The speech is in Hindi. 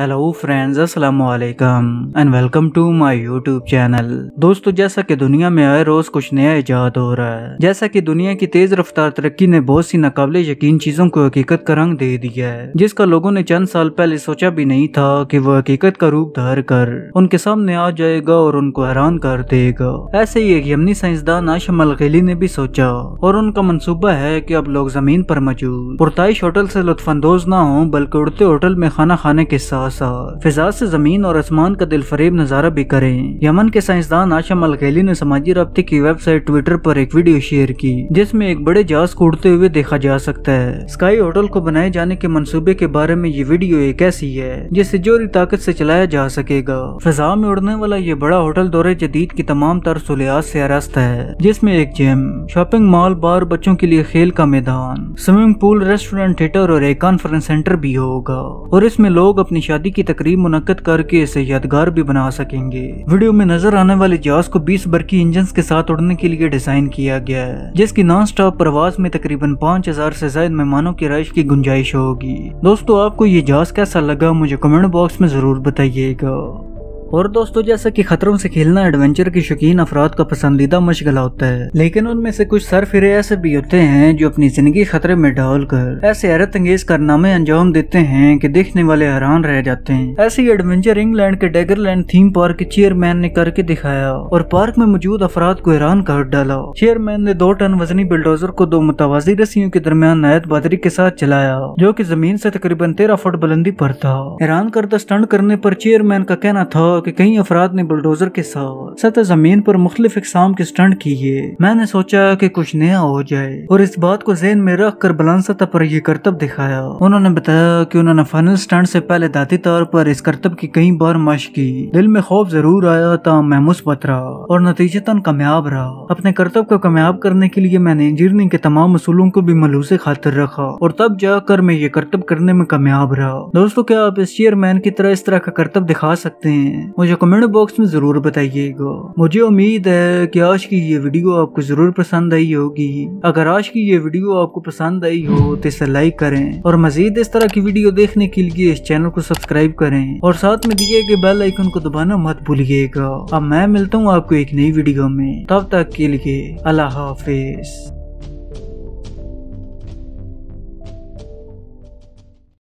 हेलो फ्रेंड्स अस्सलाम वालेकुम and welcome to my YouTube channel दोस्तों जैसा कि दुनिया में हर रोज कुछ नया ईजाद हो रहा है जैसा कि दुनिया की तेज रफ्तार तरक्की ने बहुत सी नाकबले यकीन चीजों को हकीकत का रंग दे दिया है जिसका लोगों ने चंद साल पहले सोचा भी नहीं था कि वो हकीकत का रूप धार कर उनके सामने आ जाएगा और उनको हैरान कर देगा ऐसे ही एक यमनी साइंसदान आशम अलगेली ने भी सोचा और उनका मनसूबा है की अब लोग जमीन पर मौजूद पुरताइश होटल से अंदोज ना हो बल्कि उड़ते होटल में खाना खाने के साथ सा फिजा से जमीन और आसमान का दिल फरेब नजारा भी करे यमन के साइंसदान आशम अलगेली ने समाजी रबते की वेबसाइट ट्विटर पर एक वीडियो शेयर की जिसमें एक बड़े जहाज को उड़ते हुए देखा जा सकता है स्काई होटल को बनाए जाने के मनसूबे के बारे में ये वीडियो एक ऐसी है जिसे जोरी ताकत से चलाया जा सकेगा फिजा में उड़ने वाला ये बड़ा होटल दौरे जदीद की तमाम तर सुलियात से अरस्त है जिसमे एक जिम शॉपिंग मॉल बार बच्चों के लिए खेल का मैदान स्विमिंग पूल रेस्टोरेंट थिएटर और एक कॉन्फ्रेंस सेंटर भी होगा और इसमें लोग अपनी शादी शादी की तकरीब मुनद करके इसे यादगार भी बना सकेंगे वीडियो में नजर आने वाले जहाज को बीस बरकी इंजन के साथ उड़ने के लिए डिजाइन किया गया है जिसकी नॉन स्टॉप प्रवास में तकरीबन पाँच हजार ऐसी जायद मेहमानों की रश की गुंजाइश होगी दोस्तों आपको ये जहाज कैसा लगा मुझे कमेंट बॉक्स में जरूर बताइएगा और दोस्तों जैसा कि खतरों से खेलना एडवेंचर के शौकीन अफराद का पसंदीदा मशगला होता है लेकिन उनमें से कुछ सर फिर ऐसे भी होते हैं जो अपनी जिंदगी खतरे में डाल कर ऐसे हैरत अंगेज कारनामे अंजाम देते हैं कि देखने वाले हैरान रह जाते हैं ऐसे ही एडवेंचर इंग्लैंड के डेगरलैंड थीम पार्क के चेयरमैन ने करके दिखाया और पार्क में मौजूद अफराद को हैरान कर डाला चेयरमैन ने दो टन वजनी बिल्डोजर को दो मुतवाजी रस्सियों के दरमियान नायत बादरी के साथ चलाया जो की जमीन ऐसी तकरीबन तेरह फुट बुलंदी पर था हैरान करता स्टंट करने आरोप चेयरमैन का कहना था कि कई अफराद ने बुलडोजर के साथ सतह जमीन पर मुख्तफ इकसाम के स्टंट किए मैंने सोचा कि कुछ नया हो जाए और इस बात को जेन में रख कर बलान सतह पर यह करतब दिखाया उन्होंने बताया कि उन्होंने फाइनल स्टंट से पहले दाती तौर पर इस करतब की कई बार मश की दिल में खौफ जरूर आया था मैं मुस्बत रहा और नतीजतन कामयाब रहा अपने करतब को कामयाब करने के लिए मैंने इंजीनियरिंग के तमाम असूलों को भी मलूस खातिर रखा और तब जाकर मैं ये करतब करने में कामयाब रहा दोस्तों क्या आप इस चेयरमैन की तरह इस तरह का करतब दिखा सकते हैं मुझे कमेंट बॉक्स में जरूर बताइएगा मुझे उम्मीद है कि आज की ये वीडियो आपको जरूर पसंद आई होगी अगर आज की ये वीडियो आपको पसंद आई हो तो इसे लाइक करें और मजीद इस तरह की वीडियो देखने के लिए इस चैनल को सब्सक्राइब करें और साथ में दिए गए बेल आइकन को दबाना मत भूलिएगा अब मैं मिलता हूँ आपको एक नई वीडियो में तब तक के लिए अल्लाह हाफिज